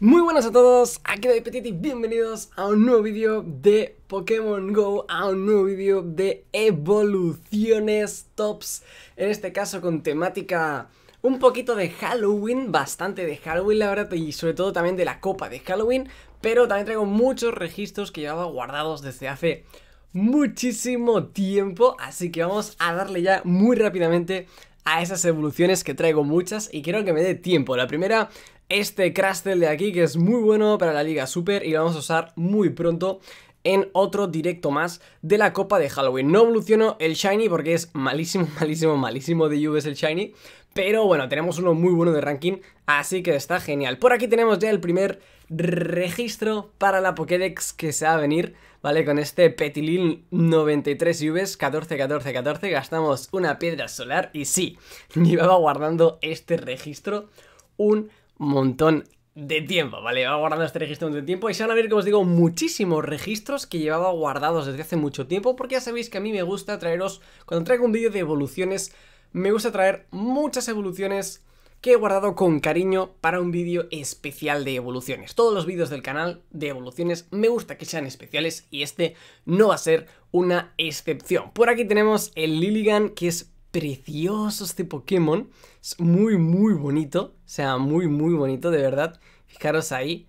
Muy buenas a todos, aquí David Petit y bienvenidos a un nuevo vídeo de Pokémon GO, a un nuevo vídeo de evoluciones tops, en este caso con temática un poquito de Halloween, bastante de Halloween la verdad y sobre todo también de la copa de Halloween, pero también traigo muchos registros que llevaba guardados desde hace muchísimo tiempo, así que vamos a darle ya muy rápidamente a esas evoluciones que traigo muchas y quiero que me dé tiempo. La primera este Crastel de aquí que es muy bueno para la Liga Super y lo vamos a usar muy pronto en otro directo más de la copa de Halloween. No evoluciono el Shiny porque es malísimo, malísimo, malísimo de UVs el Shiny, pero bueno, tenemos uno muy bueno de ranking, así que está genial. Por aquí tenemos ya el primer registro para la Pokédex que se va a venir, ¿vale? Con este Petilil 93 UVs, 14, 14, 14, gastamos una piedra solar y sí, iba guardando este registro un montón de tiempo, ¿vale? Va guardando este registro de tiempo y se van a ver, como os digo, muchísimos registros que llevaba guardados desde hace mucho tiempo porque ya sabéis que a mí me gusta traeros, cuando traigo un vídeo de evoluciones, me gusta traer muchas evoluciones que he guardado con cariño para un vídeo especial de evoluciones. Todos los vídeos del canal de evoluciones me gusta que sean especiales y este no va a ser una excepción. Por aquí tenemos el Lilligan que es precioso este Pokémon. Es muy, muy bonito. O sea, muy, muy bonito, de verdad. Fijaros ahí.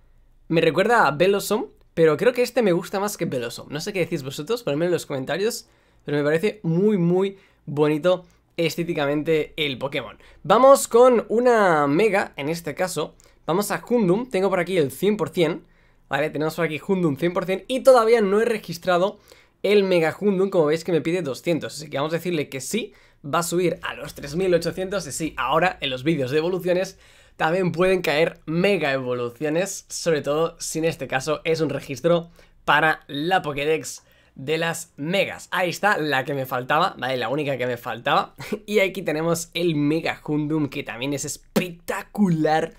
Me recuerda a Velosom, pero creo que este me gusta más que Velosom. No sé qué decís vosotros, ponedme en los comentarios. Pero me parece muy, muy bonito estéticamente el Pokémon. Vamos con una Mega, en este caso. Vamos a Hundum. Tengo por aquí el 100%. Vale, tenemos por aquí Hundum 100% y todavía no he registrado el Mega Hundum, como veis que me pide 200, así que vamos a decirle que sí, va a subir a los 3800 y sí, ahora en los vídeos de evoluciones también pueden caer mega evoluciones, sobre todo si en este caso es un registro para la Pokédex de las megas. Ahí está la que me faltaba, ¿vale? La única que me faltaba. Y aquí tenemos el Mega Hundum, que también es espectacular.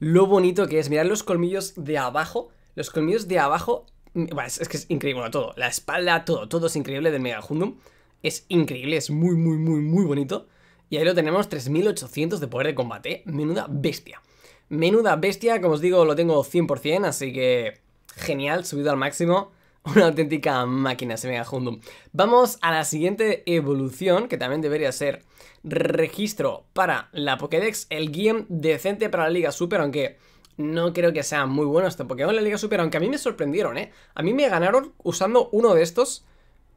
Lo bonito que es, mirad los colmillos de abajo. Los colmillos de abajo... Mm, es, que es increíble todo. La espalda, todo, todo es increíble del Mega Hundum es increíble, es muy, muy, muy, muy bonito. Y ahí lo tenemos, 3800 de poder de combate. Menuda bestia. Menuda bestia, como os digo, lo tengo 100%, así que genial, subido al máximo. Una auténtica máquina semega Mega Hundum. Vamos a la siguiente evolución, que también debería ser registro para la Pokédex. El guión decente para la Liga Super, aunque no creo que sea muy bueno este Pokémon en la Liga Super, aunque a mí me sorprendieron, ¿eh? A mí me ganaron usando uno de estos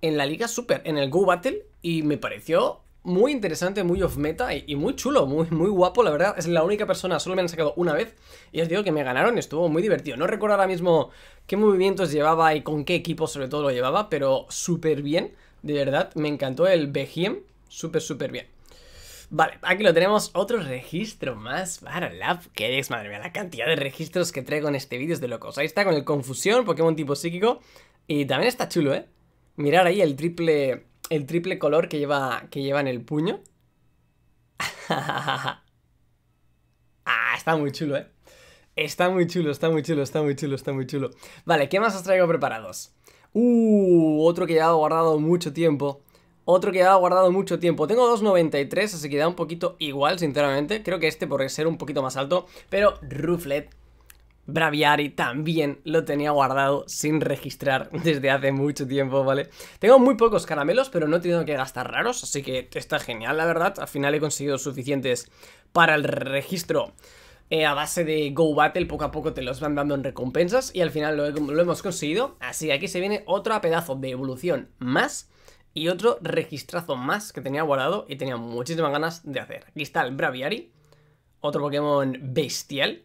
en la Liga Super, en el Go Battle, y me pareció muy interesante, muy off-meta y, muy chulo, muy, muy guapo, la verdad. Es la única persona, solo me han sacado una vez, y os digo que me ganaron, estuvo muy divertido. No recuerdo ahora mismo qué movimientos llevaba y con qué equipo sobre todo lo llevaba, pero súper bien, de verdad, me encantó el Behiem, súper, súper bien. Vale, aquí lo tenemos, otro registro más para Lab es madre mía, la cantidad de registros que traigo en este vídeo es de locos. Ahí está con el Confusión, Pokémon tipo psíquico, y también está chulo, ¿eh? Mirar ahí el triple, el triple color que lleva, que lleva en el puño. ah, está muy chulo, ¿eh? Está muy chulo, está muy chulo, está muy chulo, está muy chulo. Vale, ¿qué más os traigo preparados? Uh, otro que llevaba guardado mucho tiempo. Otro que llevaba guardado mucho tiempo. Tengo 2.93, así que da un poquito igual, sinceramente. Creo que este por ser un poquito más alto. Pero Ruflet Braviari también lo tenía guardado sin registrar desde hace mucho tiempo, ¿vale? Tengo muy pocos caramelos, pero no he tenido que gastar raros, así que está genial, la verdad. Al final he conseguido suficientes para el registro eh, a base de Go Battle. Poco a poco te los van dando en recompensas y al final lo, hemos conseguido. Así que aquí se viene otro pedazo de evolución más y otro registrazo más que tenía guardado y tenía muchísimas ganas de hacer. Aquí está el Braviary, otro Pokémon bestial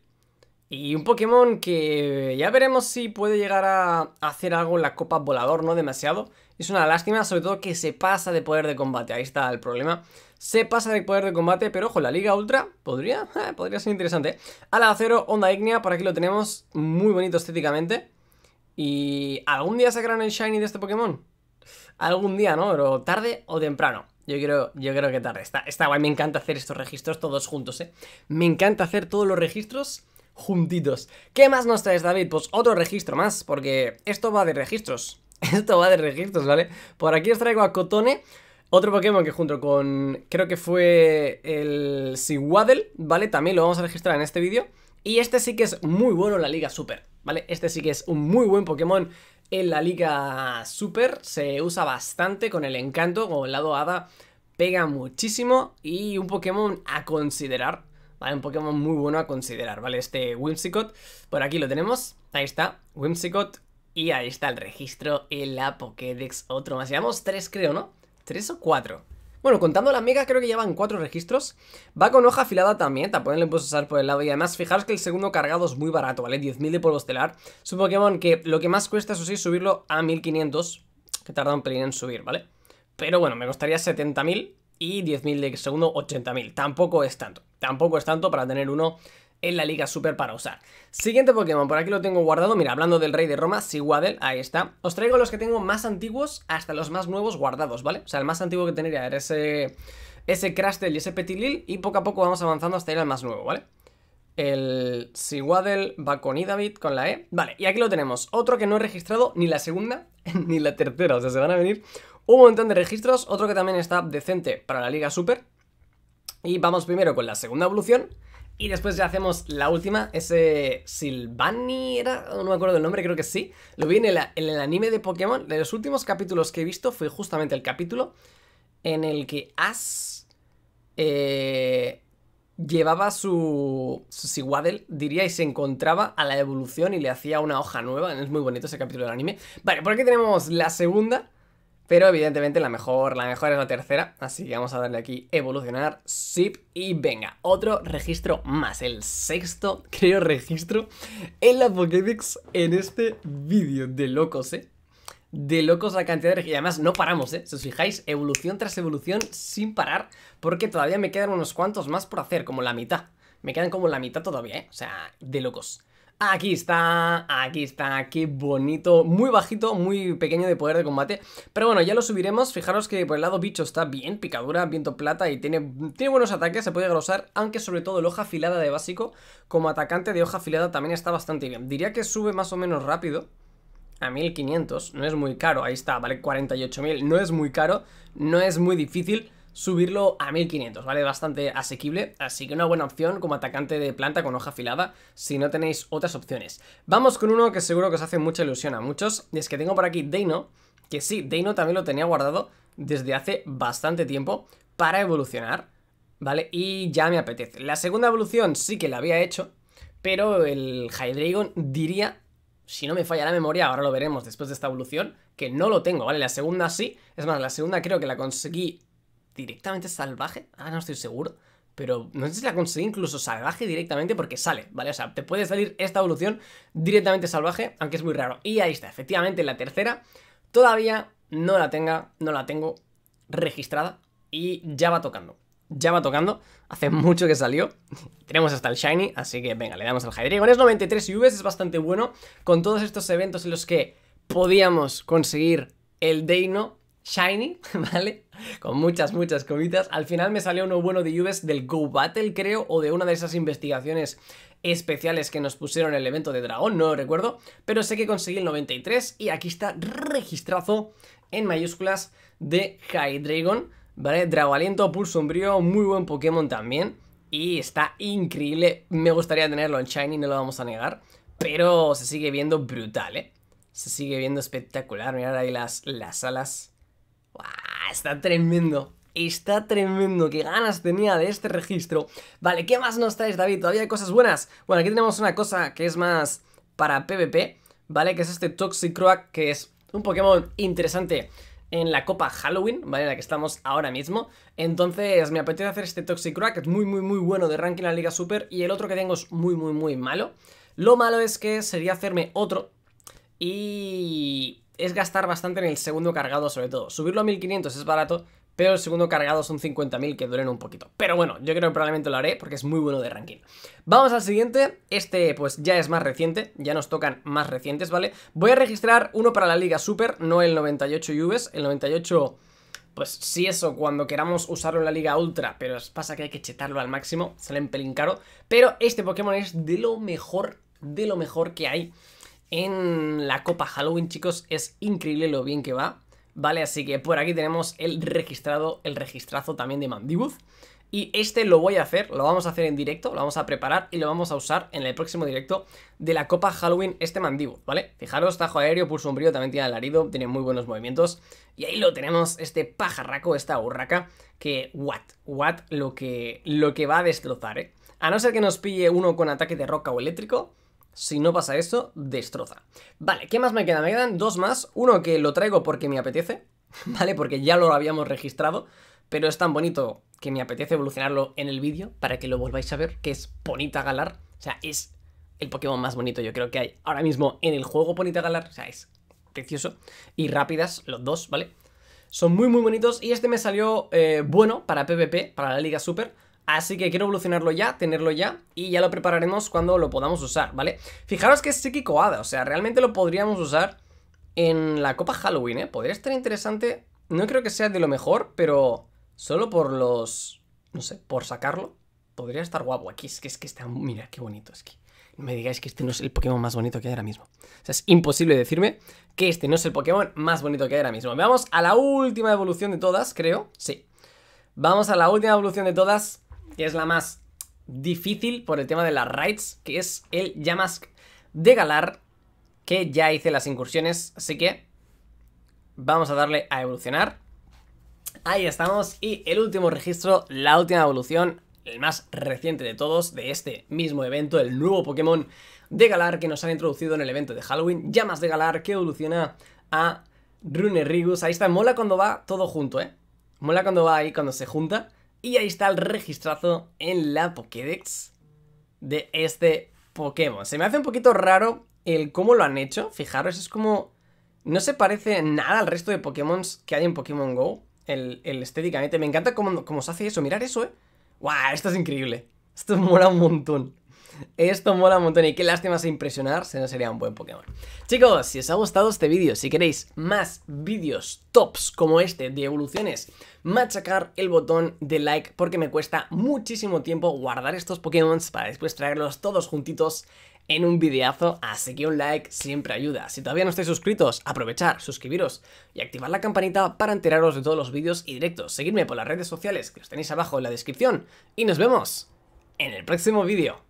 y un Pokémon que ya veremos si puede llegar a hacer algo en la Copa Volador, no demasiado. Es una lástima, sobre todo que se pasa de poder de combate, ahí está el problema. Se pasa de poder de combate, pero ojo, la Liga Ultra podría, eh, podría ser interesante. Al acero, Onda Ignea, por aquí lo tenemos, muy bonito estéticamente. ¿Y algún día sacarán el Shiny de este Pokémon? Algún día, ¿no? Pero tarde o temprano. Yo creo, yo creo que tarde. Está, está guay, me encanta hacer estos registros todos juntos, ¿eh? Me encanta hacer todos los registros juntitos. ¿Qué más nos traes, David? Pues otro registro más, porque esto va de registros. Esto va de registros, ¿vale? Por aquí os traigo a Cotone, otro Pokémon que junto con, creo que fue el Siwaddle, ¿vale? También lo vamos a registrar en este vídeo. Y este sí que es muy bueno en la Liga Super, ¿vale? Este sí que es un muy buen Pokémon en la Liga Super. Se usa bastante con el encanto, con el lado hada. Pega muchísimo y un Pokémon a considerar ¿vale? Un Pokémon muy bueno a considerar, ¿vale? Este Whimsicott, por aquí lo tenemos, ahí está, Whimsicott, y ahí está el registro en la Pokédex, otro más, llevamos tres creo, ¿no? ¿Tres o cuatro? Bueno, contando la mega creo que llevan cuatro registros. Va con hoja afilada también, también le puedes usar por el lado. Y además, fijaros que el segundo cargado es muy barato, ¿vale? 10.000 de polvo estelar. Es un Pokémon que lo que más cuesta, eso sí, subirlo a 1.500, que tarda un pelín en subir, ¿vale? Pero bueno, me costaría 70.000 y 10.000 de segundo, 80.000. Tampoco es tanto. Tampoco es tanto para tener uno en la Liga Super para usar. Siguiente Pokémon, por aquí lo tengo guardado. Mira, hablando del Rey de Roma, Siwadel, ahí está. Os traigo los que tengo más antiguos hasta los más nuevos guardados, ¿vale? O sea, el más antiguo que tenía era ese, ese y ese Petilil. Y poco a poco vamos avanzando hasta ir al más nuevo, ¿vale? El Siwadel va con Idavid, con la E. Vale, y aquí lo tenemos. Otro que no he registrado ni la segunda ni la tercera. O sea, se van a venir un montón de registros. Otro que también está decente para la Liga Super. Y vamos primero con la segunda evolución. Y después ya hacemos la última, ese Silvani era, no me acuerdo el nombre, creo que sí. Lo vi en el, anime de Pokémon, de los últimos capítulos que he visto fue justamente el capítulo en el que Ash eh, llevaba su, su Siwaddle, diría, y se encontraba a la evolución y le hacía una hoja nueva. Es muy bonito ese capítulo del anime. Vale, por aquí tenemos la segunda, pero evidentemente la mejor, la mejor es la tercera, así que vamos a darle aquí evolucionar, zip y venga, otro registro más, el sexto, creo, registro en la Pokédex en este vídeo, de locos, ¿eh? de locos la cantidad de Y además no paramos, ¿eh? Si os fijáis, evolución tras evolución sin parar, porque todavía me quedan unos cuantos más por hacer, como la mitad. Me quedan como la mitad todavía, ¿eh? O sea, de locos. Aquí está, aquí está, qué bonito, muy bajito, muy pequeño de poder de combate Pero bueno, ya lo subiremos, fijaros que por el lado bicho está bien, picadura, viento plata y tiene, tiene buenos ataques, se puede grosar Aunque sobre todo el hoja afilada de básico, como atacante de hoja afilada también está bastante bien Diría que sube más o menos rápido a 1500, no es muy caro, ahí está, vale 48.000, no es muy caro, no es muy difícil subirlo a 1500, ¿vale? Bastante asequible, así que una buena opción como atacante de planta con hoja afilada si no tenéis otras opciones. Vamos con uno que seguro que os hace mucha ilusión a muchos, y es que tengo por aquí Deino, que sí, Deino también lo tenía guardado desde hace bastante tiempo para evolucionar, ¿vale? Y ya me apetece. La segunda evolución sí que la había hecho, pero el Hydreigon diría si no me falla la memoria, ahora lo veremos después de esta evolución, que no lo tengo, ¿vale? La segunda sí, es más, la segunda creo que la conseguí directamente salvaje, ah no estoy seguro, pero no sé si la conseguí incluso salvaje directamente porque sale, ¿vale? O sea, te puede salir esta evolución directamente salvaje, aunque es muy raro. Y ahí está, efectivamente, la tercera todavía no la tenga, no la tengo registrada y ya va tocando. Ya va tocando, hace mucho que salió. Tenemos hasta el Shiny, así que venga, le damos al Hydreigon, Es 93 UVs, es bastante bueno. Con todos estos eventos en los que podíamos conseguir el Deino Shiny, ¿vale? con muchas, muchas comitas. Al final me salió uno bueno de Juves del Go Battle, creo, o de una de esas investigaciones especiales que nos pusieron el evento de Dragón, no recuerdo, pero sé que conseguí el 93 y aquí está registrazo en mayúsculas de Hydreigon, ¿vale? Dragaliento, Pulso Umbrío. muy buen Pokémon también y está increíble, me gustaría tenerlo en Shiny, no lo vamos a negar, pero se sigue viendo brutal, ¿eh? Se sigue viendo espectacular, mirad ahí las, las alas. ¡Wow! está tremendo. Está tremendo, qué ganas tenía de este registro. Vale, ¿qué más no estáis David? ¿Todavía hay cosas buenas? Bueno, aquí tenemos una cosa que es más para PvP, ¿vale? Que es este Toxicroak, que es un Pokémon interesante en la Copa Halloween, ¿vale? En la que estamos ahora mismo. Entonces me apetece hacer este Toxicroak, que es muy, muy, muy bueno de ranking en la Liga Super. Y el otro que tengo es muy, muy, muy malo. Lo malo es que sería hacerme otro. Y es gastar bastante en el segundo cargado sobre todo. Subirlo a 1500 es barato, pero el segundo cargado son 50.000 que duelen un poquito. Pero bueno, yo creo que probablemente lo haré porque es muy bueno de ranking. Vamos al siguiente, este pues ya es más reciente, ya nos tocan más recientes, ¿vale? Voy a registrar uno para la Liga Super, no el 98 UVs. el 98... Pues sí, eso, cuando queramos usarlo en la Liga Ultra, pero pasa que hay que chetarlo al máximo, sale un pelín caro. Pero este Pokémon es de lo mejor, de lo mejor que hay en la Copa Halloween, chicos. Es increíble lo bien que va. ¿Vale? Así que por aquí tenemos el registrado, el registrazo también de Mandibuz. Y este lo voy a hacer, lo vamos a hacer en directo, lo vamos a preparar y lo vamos a usar en el próximo directo de la Copa Halloween, este Mandibus, ¿vale? Fijaros, tajo aéreo, pulso sombrío, también tiene alarido, tiene muy buenos movimientos. Y ahí lo tenemos, este pajarraco, esta urraca, que what, what, lo que, lo que va a destrozar, ¿eh? A no ser que nos pille uno con ataque de roca o eléctrico, si no pasa eso, destroza. Vale, ¿qué más me queda? Me quedan dos más. Uno que lo traigo porque me apetece, ¿vale? Porque ya lo habíamos registrado, pero es tan bonito que me apetece evolucionarlo en el vídeo para que lo volváis a ver, que es bonita Galar. O sea, es el Pokémon más bonito yo creo que hay ahora mismo en el juego bonita Galar. O sea, es precioso. Y rápidas, los dos, ¿vale? Son muy, muy bonitos y este me salió eh, bueno para PvP, para la Liga Super, Así que quiero evolucionarlo ya, tenerlo ya y ya lo prepararemos cuando lo podamos usar, ¿vale? Fijaros que es psíquico hada, o sea, realmente lo podríamos usar en la copa Halloween, ¿eh? Podría estar interesante, no creo que sea de lo mejor, pero solo por los... no sé, por sacarlo, podría estar guapo. Aquí es que, es que está... mira, qué bonito es que... No me digáis que este no es el Pokémon más bonito que hay ahora mismo. O sea, es imposible decirme que este no es el Pokémon más bonito que hay ahora mismo. Vamos a la última evolución de todas, creo. Sí. Vamos a la última evolución de todas, es la más difícil por el tema de las raids, que es el Yamask de Galar, que ya hice las incursiones, así que vamos a darle a evolucionar. Ahí estamos, y el último registro, la última evolución, el más reciente de todos, de este mismo evento, el nuevo Pokémon de Galar que nos han introducido en el evento de Halloween, Llamas de Galar, que evoluciona a Runerigus. Ahí está, mola cuando va todo junto, ¿eh? Mola cuando va ahí, cuando se junta. Y ahí está el registrazo en la Pokédex de este Pokémon. Se me hace un poquito raro el cómo lo han hecho. Fijaros, es como... No se parece nada al resto de Pokémon que hay en Pokémon GO. El, estéticamente. Me encanta cómo, se hace eso. Mirar eso, ¿eh? ¡Guau! Esto es increíble. Esto mola un montón. Esto mola un montón y qué lástima se impresionar, se no sería un buen Pokémon. Chicos, si os ha gustado este vídeo, si queréis más vídeos tops como este de evoluciones, machacar el botón de like porque me cuesta muchísimo tiempo guardar estos Pokémon para después traerlos todos juntitos en un videazo, así que un like siempre ayuda. Si todavía no estáis suscritos, aprovechar, suscribiros y activar la campanita para enteraros de todos los vídeos y directos. Seguidme por las redes sociales que os tenéis abajo en la descripción y nos vemos en el próximo vídeo.